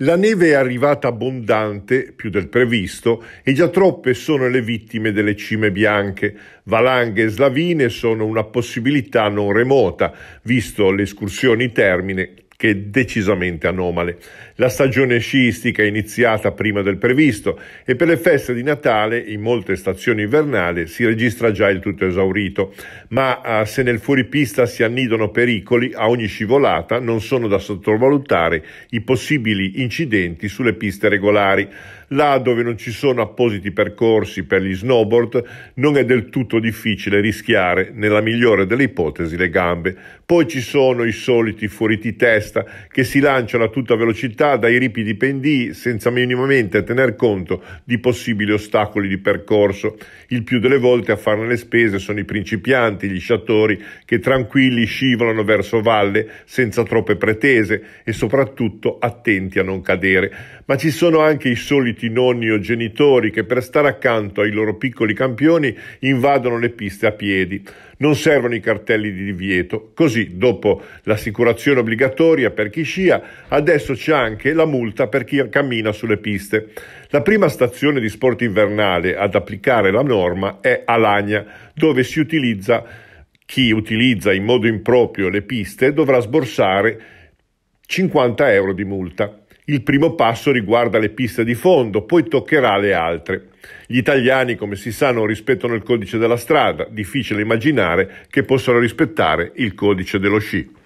La neve è arrivata abbondante, più del previsto, e già troppe sono le vittime delle cime bianche. Valanghe e slavine sono una possibilità non remota, visto le escursioni termine che decisamente anomale. La stagione sciistica è iniziata prima del previsto e per le feste di Natale in molte stazioni invernali si registra già il tutto esaurito, ma eh, se nel fuoripista si annidano pericoli a ogni scivolata non sono da sottovalutare i possibili incidenti sulle piste regolari. Là dove non ci sono appositi percorsi per gli snowboard non è del tutto difficile rischiare, nella migliore delle ipotesi, le gambe. Poi ci sono i soliti fuoriti test testa che si lanciano a tutta velocità dai ripidi pendii senza minimamente tener conto di possibili ostacoli di percorso. Il più delle volte a farne le spese sono i principianti, gli sciatori che tranquilli scivolano verso valle senza troppe pretese e soprattutto attenti a non cadere. Ma ci sono anche i soliti nonni o genitori che per stare accanto ai loro piccoli campioni invadono le piste a piedi. Non servono i cartelli di divieto, così dopo l'assicurazione obbligatoria per chi scia, adesso c'è anche la multa per chi cammina sulle piste. La prima stazione di sport invernale ad applicare la norma è Alagna, dove si utilizza chi utilizza in modo improprio le piste dovrà sborsare 50 euro di multa. Il primo passo riguarda le piste di fondo, poi toccherà le altre. Gli italiani, come si sa, non rispettano il codice della strada, difficile immaginare che possano rispettare il codice dello sci.